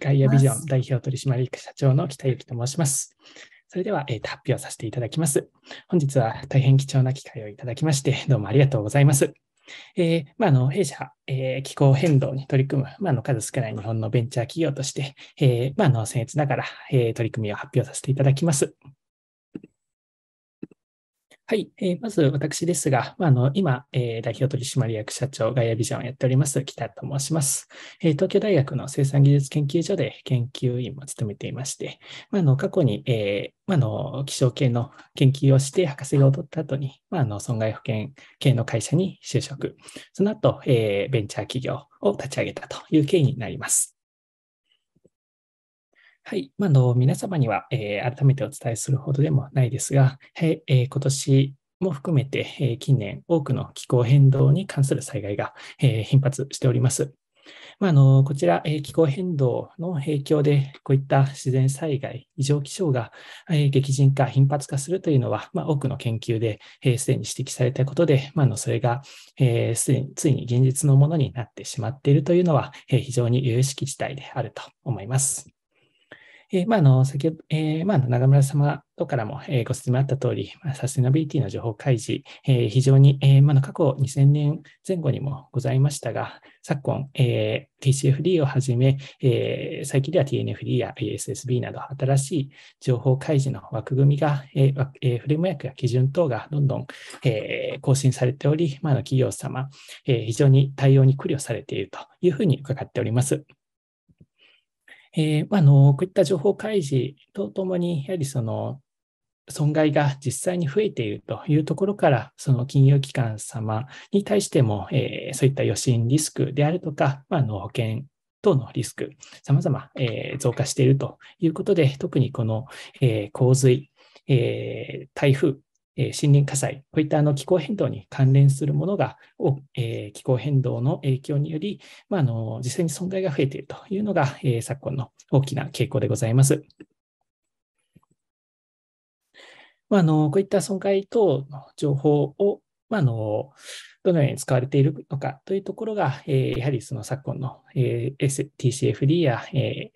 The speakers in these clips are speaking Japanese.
ガイアビジョン代表取締役社長の北幸と申します。それでは、えー、発表させていただきます。本日は大変貴重な機会をいただきまして、どうもありがとうございます。えーまあ、の弊社、えー、気候変動に取り組む、まあ、の数少ない日本のベンチャー企業として、えーまあの僭越ながら、えー、取り組みを発表させていただきます。はい、えー、まず私ですが、まあ、あの今、えー、代表取締役社長、ガイアビジョンをやっております、北と申します、えー。東京大学の生産技術研究所で研究員も務めていまして、まあ、あの過去に、えーまあ、の気象系の研究をして博士号を取った後に、まあ、あの損害保険系の会社に就職、その後、えー、ベンチャー企業を立ち上げたという経緯になります。はい。まあ、の、皆様には、えー、改めてお伝えするほどでもないですが、はい、えー、今年も含めて、えー、近年多くの気候変動に関する災害が、え頻発しております。まあ、のこちら、え気候変動の影響で、こういった自然災害、異常気象が、え激甚化、頻発化するというのは、まあ、多くの研究で、えす、でに指摘されたことで、まあ、のそれが、えー、についに現実のものになってしまっているというのは、え非常に有識事態であると思います。えー、まあ、あの、先ほど、えー、まあ、長村様とからも、えー、ご説明あった通り、まあ、サステナビリティの情報開示、えー、非常に、えー、まあ、過去2000年前後にもございましたが、昨今、えー、TCFD をはじめ、えー、最近では TNFD や ASSB など新しい情報開示の枠組みが、えーえー、フレームワークや基準等がどんどん、えー、更新されており、まあ、企業様、えー、非常に対応に苦慮されているというふうに伺っております。えー、まあの、こういった情報開示とともに、やはりその損害が実際に増えているというところから、その金融機関様に対しても、えー、そういった予診リスクであるとか、まあ、の保険等のリスク、様々、えま増加しているということで、特にこの、えー、洪水、えー、台風え森林火災、こういったあの気候変動に関連するものが、え気候変動の影響により、まああ、の実際に損害が増えているというのが、え昨今の大きな傾向でございます。まああ、のこういった損害等の情報を、まああのどのように使われているのかというところが、えやはりその昨今の、えー、TCFD や、え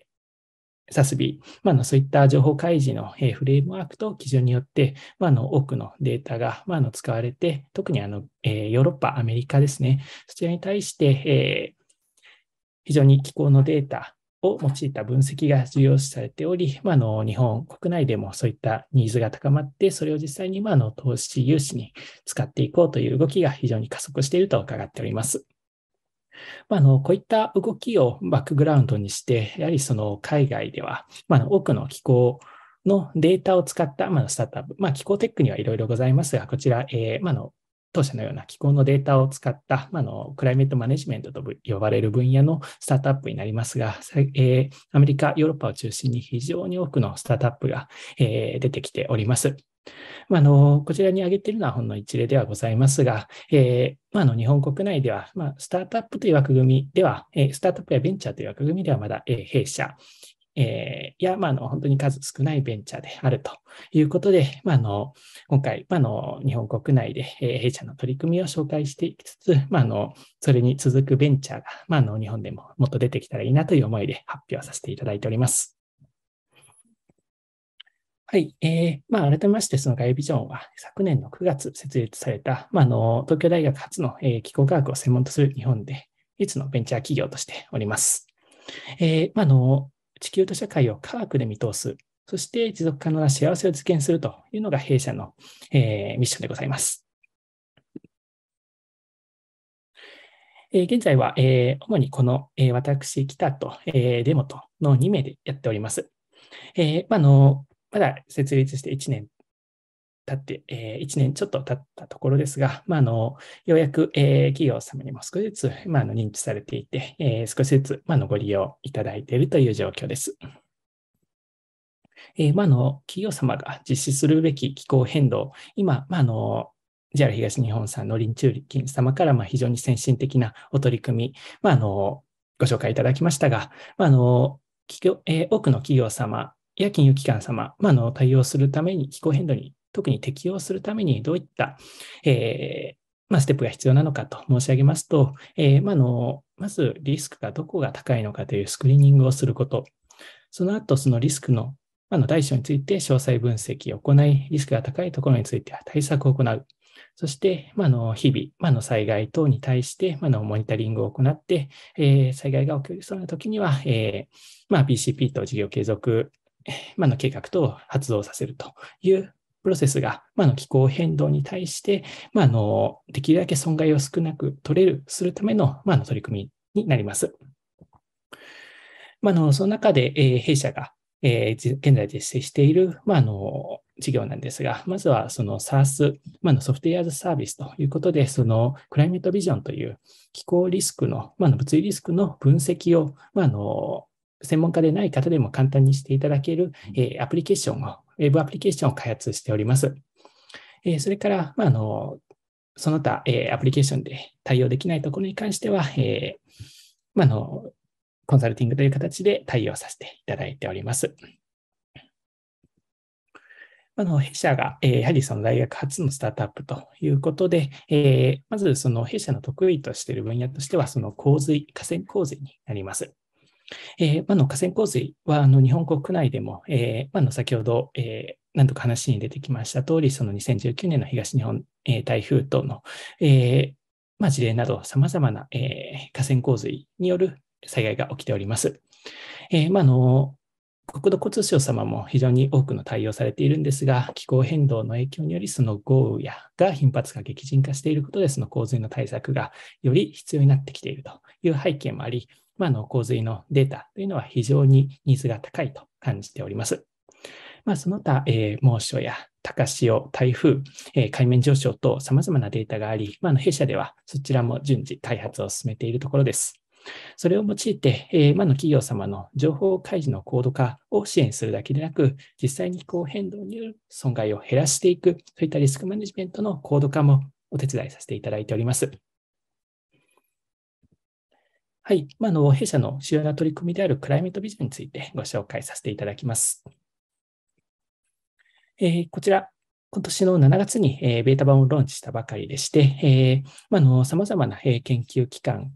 サスビ、まあの、そういった情報開示の、えフレームワークと基準によって、まあの、多くのデータが、まあの、使われて、特にあの、えヨーロッパ、アメリカですね、そちらに対して、え非常に気候のデータを用いた分析が重要視されており、まあの日本国内でもそういったニーズが高まって、それを実際にまあの投資融資に使っていこうという動きが非常に加速していると伺っております。まあ、あのこういった動きをバックグラウンドにして、やはりその海外では、まあ、多くの機構のデータを使った、まあ、スタートアップ、まあ、機構テックにはいろいろございますが、こちら、えーまあの、当社のような気候のデータを使った、まあのクライメートマネジメントと呼ばれる分野のスタートアップになりますが、えー、アメリカ、ヨーロッパを中心に非常に多くのスタートアップが、えー、出てきております。まあ、のこちらに挙げているのはほんの一例ではございますが、えー、まあ、の日本国内では、まあ、スタートアップという枠組みでは、えスタートアップやベンチャーという枠組みではまだ、え弊社、えー、や、まあ、の本当に数少ないベンチャーであるということで、まあ、の今回、まあ、の日本国内で、え弊社の取り組みを紹介していきつつ、まあ、のそれに続くベンチャーが、まあ、の日本でももっと出てきたらいいなという思いで発表させていただいております。はい。えー、まあ、改めまして、そのガイビジョンは、昨年の9月設立された、まあ、あの、東京大学初の、えー、気候科学を専門とする日本で、唯一のベンチャー企業としております。えー、まあ、あの、地球と社会を科学で見通す、そして持続可能な幸せを実現するというのが弊社の、えー、ミッションでございます。え現在は、え主にこの、え私、北と、えデモとの2名でやっております。えまあのまだ設立して1年経って、えー、1年ちょっと経ったところですが、まあ、あのようやく、えー、企業様にも少しずつ、まあ、の認知されていて、えー、少しずつ、まあ、のご利用いただいているという状況です。えーまあ、の企業様が実施するべき気候変動、今、まあ、の JR 東日本さんの林中金様からま非常に先進的なお取り組み、まあのご紹介いただきましたが、まあの企業えー、多くの企業様や金融機関様、まあ、の対応するために、気候変動に特に適用するためにどういった、えー、まあ、ステップが必要なのかと申し上げますと、えー、まあの、まずリスクがどこが高いのかというスクリーニングをすること、その後そのリスクのあの大小について詳細分析を行い、リスクが高いところについては対策を行う。そして、まあ、の日々、まあ、の災害等に対して、まあ、のモニタリングを行って、えー、災害が起きそうな時には、えーまあ、BCP と事業継続 まあ、の計画と発動させるというプロセスが、まあ、の気候変動に対して、まあ、のできるだけ損害を少なく取れる、するための,、まあの取り組みになります。まあ、のその中で、え弊社が、え現在実施している、まあ、の事業なんですが、まずはその SARS、まあ、のソフトウェアズサービスということで、そのクライメートビジョンという気候リスクの、まあ、の物理リスクの分析を、まあの専門家でない方でも簡単にしていただける、えアプリケーションを、ウェブアプリケーションを開発しております。えそれから、まあ、あの、その他、えアプリケーションで対応できないところに関しては、えまあの、コンサルティングという形で対応させていただいております。あの弊社が、えー、やはりその大学初のスタートアップということで、えー、まずその弊社の得意としている分野としては、その洪水、河川洪水になります。えー、まあ、の河川洪水はあの日本国内でも、えー、まあ、の先ほど、えー、何度か話に出てきました通り、その2019年の東日本、えー、台風等の、えまあ、事例など、さまざまな、え河川洪水による災害が起きております。えまあの国土交通省様も非常に多くの対応されているんですが、気候変動の影響により、その豪雨やが頻発が激甚化していることで、その洪水の対策がより必要になってきているという背景もあり、まあ、の洪水のデータというのは非常にニーズが高いと感じております。まあ、その他、えー、猛暑や高潮、台風、えー、海面上昇と様々なデータがあり、まあ、の弊社ではそちらも順次開発を進めているところです。それを用いて、え今の企業様の情報開示の高度化を支援するだけでなく、実際に気候変動による損害を減らしていく、そういったリスクマネジメントの高度化もお手伝いさせていただいております。はい。まあ、の弊社の主要な取り組みであるクライメートビジョンについてご紹介させていただきます。えー、こちら、今年の7月に、えー、ベータ版をローンチしたばかりでして、えーまあの、な、えー、研究機関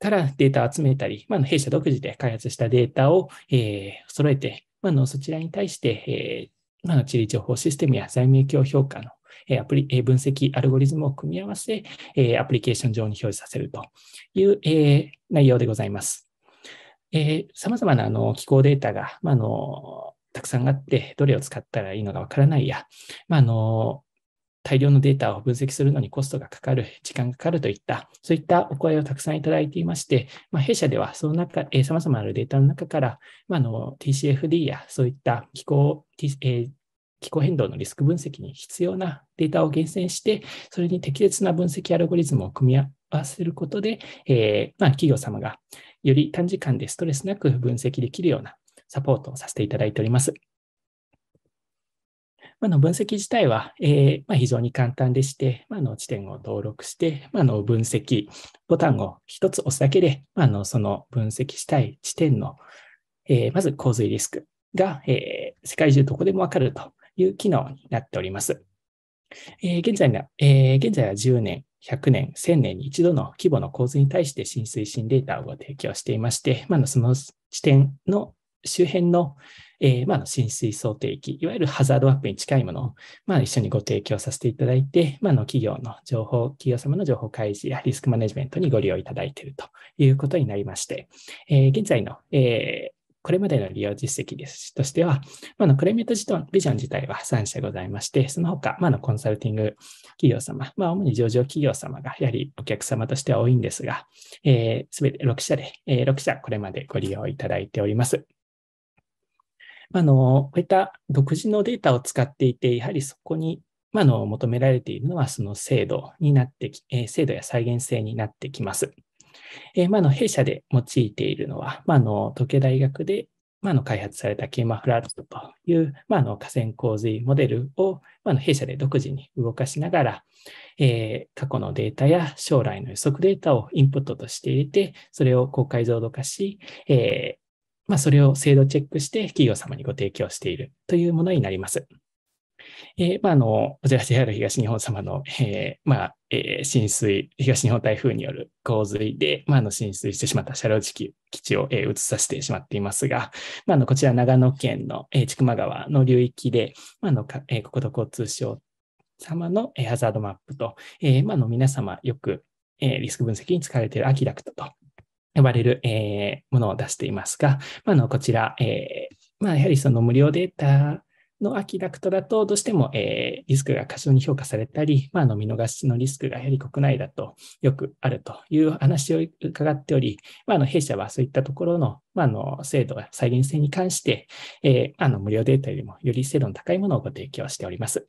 からデータを集めたり、まあ、弊社独自で開発したデータを、えー、揃えて、まあ、そちらに対して、えー、まあ、地理情報システムや財務影響評価のアプリ分析アルゴリズムを組み合わせ、えアプリケーション上に表示させるという、え内容でございます。さまざまなあの気候データが、まあのたくさんあって、どれを使ったらいいのかわからないや、まあの大量のデータを分析するのにコストがかかる、時間がかかるといった、そういったお声をたくさんいただいていまして、まあ、弊社ではその中、えー、様々なデータの中から、まあ、TCFD やそういった気候、えー気候変動のリスク分析に必要なデータを厳選して、それに適切な分析アルゴリズムを組み合わせることで、えー、まあ、企業様がより短時間でストレスなく分析できるようなサポートをさせていただいております。まあ、の分析自体は、えーまあ、非常に簡単でして、まあ、の地点を登録して、まあ、の分析ボタンを1つ押すだけで、まあ、のその分析したい地点の、えー、まず洪水リスクが、えー、世界中どこでもわかるという機能になっております。えー、現在の、えー、現在は10年、100年、1000年に一度の規模の洪水に対して浸水新データを提供していまして、まあ、その地点の周辺のえー、まあ、浸水想定域、いわゆるハザードマップに近いものを、まあ、一緒にご提供させていただいて、まあ、の企業の情報、企業様の情報開示やリスクマネジメントにご利用いただいているということになりまして、えー、現在の、えーこれまでの利用実績ですとしては、まあ、のクレミットビジョン自体は3社ございまして、その他、まあ、のコンサルティング企業様、まあ、主に上場企業様がやはりお客様としては多いんですが、す、えー、べ、て6社で、えー、6社これまでご利用いただいております。あの、こういった独自のデータを使っていて、やはりそこに、まあの、求められているのは、その精度になってき、え精度や再現性になってきます。えまあ、の、弊社で用いているのは、まあ、の、時計大学で、まあ、の、開発されたケーマフラットという、まあ、の、河川洪水モデルを、まあ、の、弊社で独自に動かしながら、え過去のデータや将来の予測データをインプットとして入れて、それを高解像度化し、えまあ、それを制度チェックして企業様にご提供しているというものになります。えー、まあ、あの、こちら JR 東日本様の、えー、まあ、えー、浸水、東日本台風による洪水で、まあ、あの浸水してしまった車両地基地を、え移させてしまっていますが、まあ、のこちら長野県の、え千曲川の流域で、まあのかえ国土交通省様の、えハザードマップと、えまあ、の皆様よく、えリスク分析に使われているアキダクトと呼ばれる、えー、ものを出していますが、まあ、のこちら、えー、まあ、やはりその無料データのアキダクトだと、どうしても、えー、リスクが過剰に評価されたり、まあ、の見逃しのリスクがやはり国内だとよくあるという話を伺っており、まあ、の弊社はそういったところの,、まあ、の制度や再現性に関して、えあの無料データよりもより精度の高いものをご提供しております。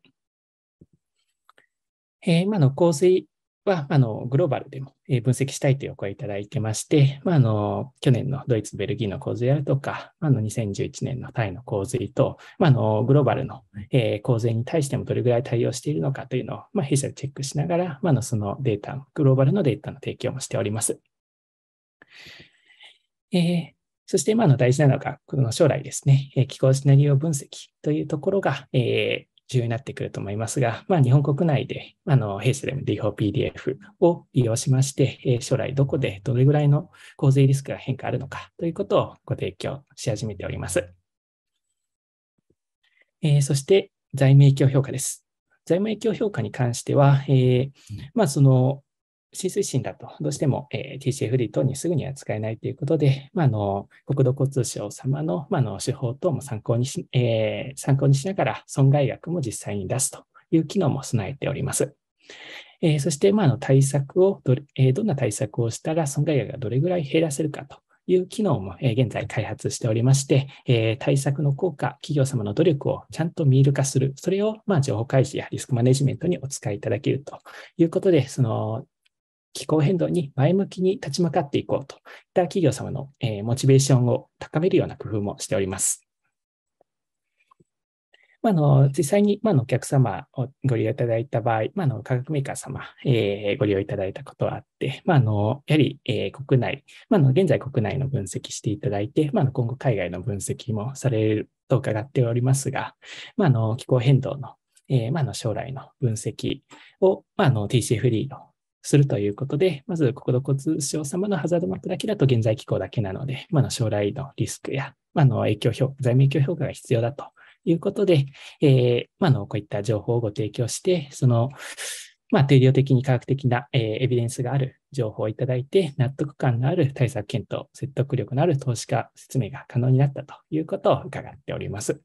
えー、あの構成は、あの、グローバルでも分析したいというお声いただいてまして、まあ、あの、去年のドイツ、ベルギーの洪水やるとか、あの、2011年のタイの洪水と、まあ、あの、グローバルの、え洪水に対してもどれぐらい対応しているのかというのを、まあ、弊社でチェックしながら、まあ、の、そのデータ、グローバルのデータの提供もしております。えーそして、まあ、の大事なのが、この将来ですね、気候シナリオ分析というところが、え重要になってくると思いますが、まあ、日本国内で、あの、ヘイスレ D4PDF を利用しまして、え将来どこでどれぐらいの洪水リスクが変化あるのかということをご提供し始めております。えそして、財務影響評価です。財務影響評価に関しては、えー、まあ、その、浸水深だと、どうしても、えー、TCFD 等にすぐには使えないということで、まあ、あの国土交通省様の,、まあ、の手法等も参考にし、えー、参考にしながら、損害額も実際に出すという機能も備えております。えー、そして、まあ、の対策をどれ、えどんな対策をしたら損害額がどれぐらい減らせるかという機能も、え現在開発しておりまして、え対策の効果、企業様の努力をちゃんと見える化する、それを、ま情報開示やリスクマネジメントにお使いいただけるということで、その気候変動に前向きに立ち向かっていこうといった企業様の、えー、モチベーションを高めるような工夫もしております。まあ、の実際に、まあ、のお客様をご利用いただいた場合、まあ、の化学メーカー様、えー、ご利用いただいたことはあって、まあ、のやはり、えー、国内、まあ、の現在国内の分析していただいて、まあ、の今後海外の分析もされると伺っておりますが、まあ、の気候変動の,、えーまあ、の将来の分析を、まあ、の TCFD のするということで、まず国土交通省様のハザードマップだけだと現在機構だけなので、の将来のリスクや、まあ、の影響評財務影響評価が必要だということで、えー、まあ、のこういった情報をご提供して、その、まあ、定量的に科学的な、えー、エビデンスがある情報をいただいて、納得感のある対策検討、説得力のある投資家説明が可能になったということを伺っております。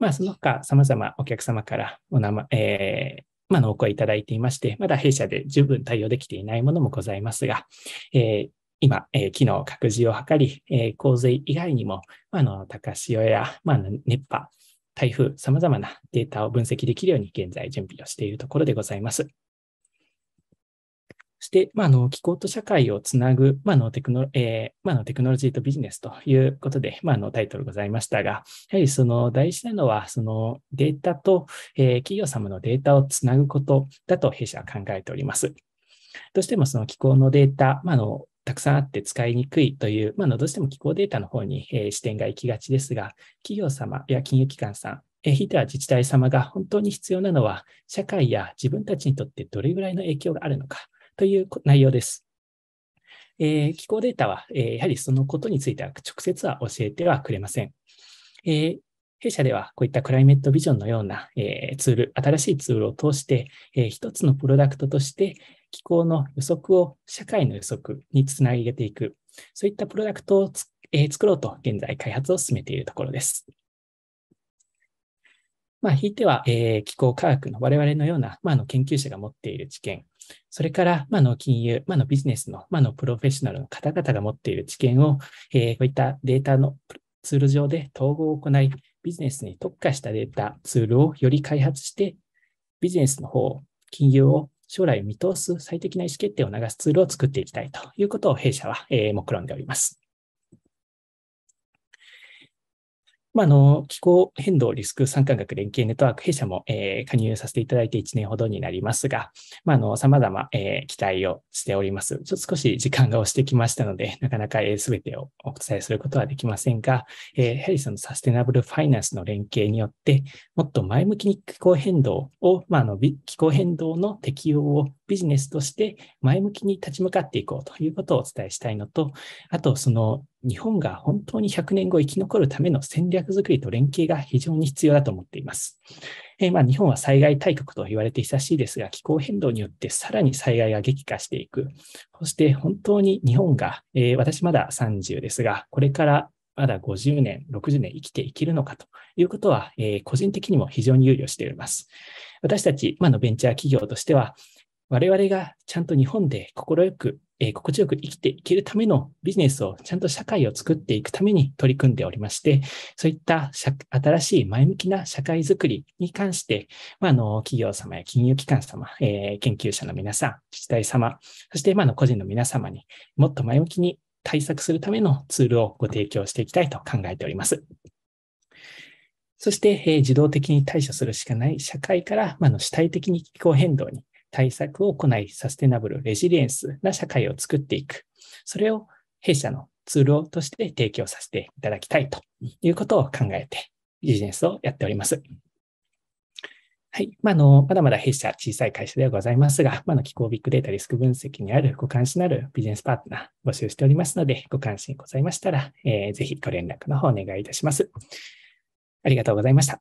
まあ、その他、様々お客様からお名前、えー、まあのお声いただいていまして、まだ弊社で十分対応できていないものもございますが、えー、今、えー、機能拡充を図り、えー、洪水以外にも、まあの高潮や、まあ、熱波、台風、様々なデータを分析できるように現在準備をしているところでございます。して、まあ、の気候と社会をつなぐ、まあのテクノえまあ、のテクノロジーとビジネスということで、まあ、のタイトルございましたが、やはりその大事なのはそのデータと、えー、企業様のデータをつなぐことだと弊社は考えております。どうしてもその気候のデータ、まあのたくさんあって使いにくいという、まあ、どうしても気候データの方に、えー、視点が行きがちですが、企業様や金融機関さん、えひいては自治体様が本当に必要なのは、社会や自分たちにとってどれぐらいの影響があるのか、という内容です。えー、気候データは、えー、やはりそのことについては直接は教えてはくれません。えー、弊社ではこういったクライメットビジョンのような、えツール、新しいツールを通して、え一つのプロダクトとして気候の予測を社会の予測につなげていく、そういったプロダクトをえ作ろうと現在開発を進めているところです。まあ、ひいては、えー、気候科学の我々のような、まあ、の研究者が持っている知見、それから、まあ、の金融、まあ、のビジネスの、まあ、のプロフェッショナルの方々が持っている知見を、えー、こういったデータのツール上で統合を行い、ビジネスに特化したデータ、ツールをより開発して、ビジネスの方、金融を将来見通す最適な意思決定を流すツールを作っていきたいということを弊社は、えー、目論んでおります。まあ、あの、気候変動リスク参加学連携ネットワーク弊社も、えー、加入させていただいて1年ほどになりますが、まあ、あの、様々、えー、期待をしております。ちょっと少し時間が押してきましたので、なかなか、えー、全てをお伝えすることはできませんが、えー、やはりそのサステナブルファイナンスの連携によって、もっと前向きに気候変動を、まあ、あの、気候変動の適用をビジネスとして前向きに立ち向かっていこうということをお伝えしたいのと、あとその日本が本当に100年後生き残るための戦略づくりと連携が非常に必要だと思っています。えー、まあ、日本は災害大国と言われて久しいですが、気候変動によってさらに災害が激化していく。そして本当に日本が、えー、私まだ30ですが、これからまだ50年、60年生きていけるのかということは、えー、個人的にも非常に憂慮しております。私たち、今、のベンチャー企業としては、我々がちゃんと日本で心よく、えー、心地よく生きていけるためのビジネスをちゃんと社会を作っていくために取り組んでおりまして、そういった新しい前向きな社会づくりに関して、まあ、あの企業様や金融機関様、えー、研究者の皆さん、自治体様、そして今の個人の皆様にもっと前向きに対策するためのツールをご提供していきたいと考えております。そして、えー、自動的に対処するしかない社会から、まあ、の主体的に気候変動に対策を行い、サステナブル、レジリエンスな社会を作っていく。それを弊社のツールとして提供させていただきたいということを考えてビジネスをやっております。はい。まあ、の、まだまだ弊社小さい会社ではございますが、まあ、の気候ビッグデータリスク分析にあるご関心のあるビジネスパートナー募集しておりますので、ご関心ございましたら、えー、ぜひご連絡の方お願いいたします。ありがとうございました。